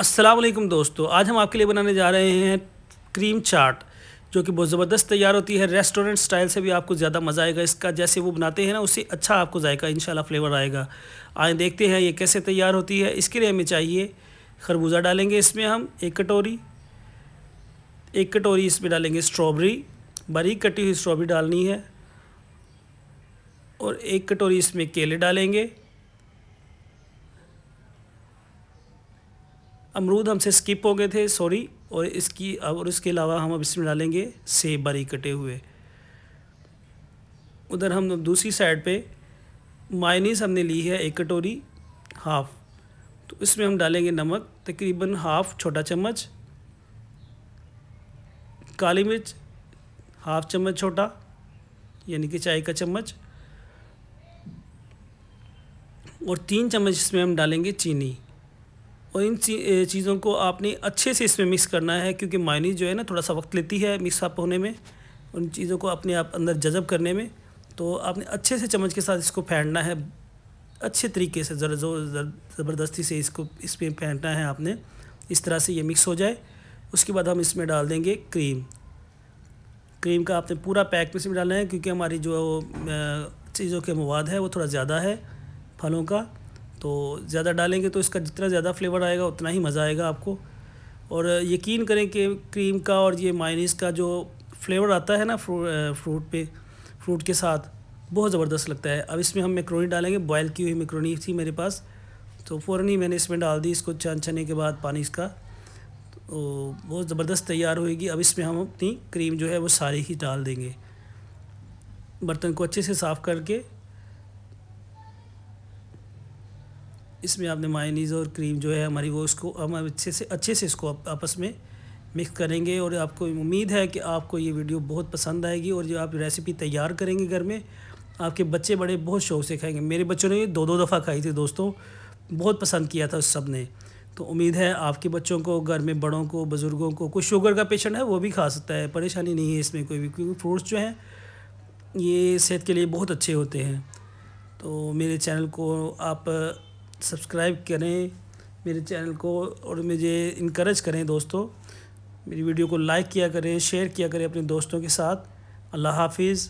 असलम दोस्तों आज हम आपके लिए बनाने जा रहे हैं क्रीम चाट जो कि बहुत ज़बरदस्त तैयार होती है रेस्टोरेंट स्टाइल से भी आपको ज़्यादा मज़ा आएगा इसका जैसे वो बनाते हैं ना उससे अच्छा आपको जायका इन फ्लेवर आएगा आए देखते हैं ये कैसे तैयार होती है इसके लिए हमें चाहिए खरबूजा डालेंगे इसमें हम एक कटोरी एक कटोरी इसमें डालेंगे स्ट्रॉबेरी बारीक कटी हुई स्ट्रॉबेरी डालनी है और एक कटोरी इसमें केले डालेंगे अमरूद हमसे स्किप हो गए थे सॉरी और इसकी और इसके अलावा हम अब इसमें डालेंगे सेब बारी कटे हुए उधर हम दूसरी साइड पे मायनीस हमने ली है एक कटोरी हाफ़ तो इसमें हम डालेंगे नमक तकरीबन हाफ़ छोटा चम्मच काली मिर्च हाफ चम्मच छोटा यानी कि चाय का चम्मच और तीन चम्मच इसमें हम डालेंगे चीनी और इन चीज़ों को आपने अच्छे से इसमें मिक्स करना है क्योंकि मायनीज जो है ना थोड़ा सा वक्त लेती है मिक्स अप होने में उन चीज़ों को अपने आप अंदर जजब करने में तो आपने अच्छे से चम्मच के साथ इसको फेंटना है अच्छे तरीके से ज़रा जोर ज़बरदस्ती से इसको इस पर फेंटना है आपने इस तरह से ये मिक्स हो जाए उसके बाद हम इसमें डाल देंगे क्रीम क्रीम का आपने पूरा पैक में इसमें डालना है क्योंकि हमारी जो चीज़ों के मवाद है वो थोड़ा ज़्यादा है फलों का तो ज़्यादा डालेंगे तो इसका जितना ज़्यादा फ्लेवर आएगा उतना ही मज़ा आएगा आपको और यकीन करें कि क्रीम का और ये माइनीस का जो फ्लेवर आता है ना फ्रू, फ्रूट पे फ्रूट के साथ बहुत ज़बरदस्त लगता है अब इसमें हम मेकरोनी डालेंगे बॉयल की हुई मेकरोनी थी मेरे पास तो फ़ौर ही मैंने इसमें डाल दी इसको छान छने के बाद पानी इसका तो बहुत ज़बरदस्त तैयार होएगी अब इसमें हम अपनी क्रीम जो है वो सारी ही डाल देंगे बर्तन को अच्छे से साफ़ करके इसमें आपने मायनीज़ और क्रीम जो है हमारी वो इसको हम अच्छे से अच्छे से इसको आपस में मिक्स करेंगे और आपको उम्मीद है कि आपको ये वीडियो बहुत पसंद आएगी और जो आप रेसिपी तैयार करेंगे घर में आपके बच्चे बड़े बहुत शौक से खाएंगे मेरे बच्चों ने ये दो दो दफ़ा खाई थी दोस्तों बहुत पसंद किया था उस सब ने तो उम्मीद है आपके बच्चों को घर में बड़ों को बुज़ुर्गों को कुछ शुगर का पेशेंट है वो भी खा सकता है परेशानी नहीं है इसमें कोई भी क्योंकि फ्रूट्स जो हैं ये सेहत के लिए बहुत अच्छे होते हैं तो मेरे चैनल को आप सब्सक्राइब करें मेरे चैनल को और मुझे इनक्रेज करें दोस्तों मेरी वीडियो को लाइक किया करें शेयर किया करें अपने दोस्तों के साथ अल्लाह हाफिज़